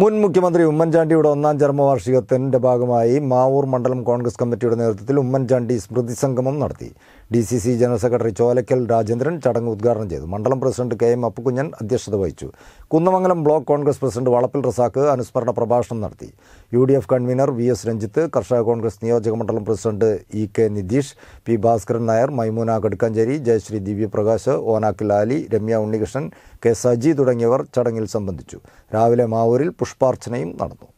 മുൻ മുഖ്യമന്ത്രി ഉമ്മൻചാണ്ടിയുടെ ഒന്നാം ചർമ്മവാർഷികത്തിൻ്റെ ഭാഗമായി മാവൂർ മണ്ഡലം കോൺഗ്രസ് കമ്മിറ്റിയുടെ നേതൃത്വത്തിൽ ഉമ്മൻചാണ്ടി സ്മൃതി സംഗമം നടത്തി D C C general secretary Cholakkal Rajendran ചടങ്ങ് ഉദ്ഘാടനം ചെയ്തു മണ്ഡലം പ്രസിഡന്റ് കെ എം അപ്പുക്കുഞ്ഞൻ അധ്യക്ഷത വഹിച്ചു കുന്നമംഗലം ബ്ലോക്ക് കോൺഗ്രസ് പ്രസിഡന്റ് വളപ്പിൽ റസാക്ക് അനുസ്മരണ പ്രഭാഷണം നടത്തി U D F convenor V S Ranjith കർഷക കോൺഗ്രസ് നിയോജക മണ്ഡലം president E K Nitheesh P Bhaskaran Nair Maimoona Kadukkancheri Jayasree Divyaprakash Onakkil Ali Ramya Unnikrishnan K Saji തുടങ്ങിയവർ ചടങ്ങിൽ സംബന്ധിച്ചു രാവിലെ മാവൂരിൽ പുഷ്പാർച്ചനയും നടന്നു